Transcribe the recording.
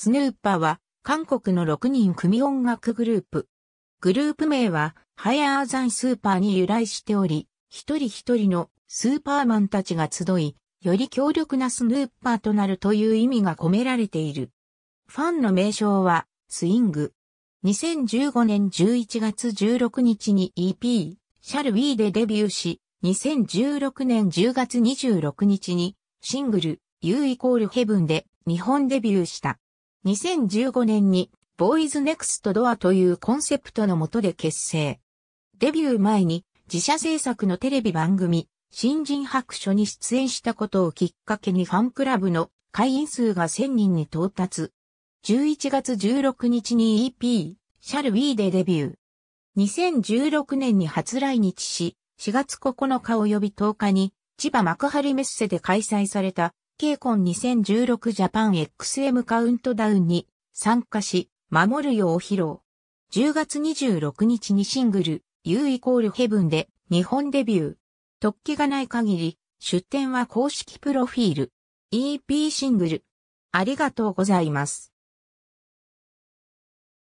スヌーパーは、韓国の6人組音楽グループ。グループ名は、ハヤーザンスーパーに由来しており、一人一人のスーパーマンたちが集い、より強力なスヌーパーとなるという意味が込められている。ファンの名称は、スイング。2015年11月16日に EP、シャルウィーでデビューし、2016年10月26日に、シングル、ユー u イコールヘブンで日本デビューした。2015年にボーイズネクストドアというコンセプトのもとで結成。デビュー前に自社制作のテレビ番組、新人白書に出演したことをきっかけにファンクラブの会員数が1000人に到達。11月16日に EP、シャルウィーでデビュー。2016年に初来日し、4月9日及び10日に千葉幕張メッセで開催されたコン2016ジャパン XM カウントダウンに参加し、守るよう披露。10月26日にシングル、u イコールヘブンで日本デビュー。突起がない限り、出展は公式プロフィール。EP シングル。ありがとうございます。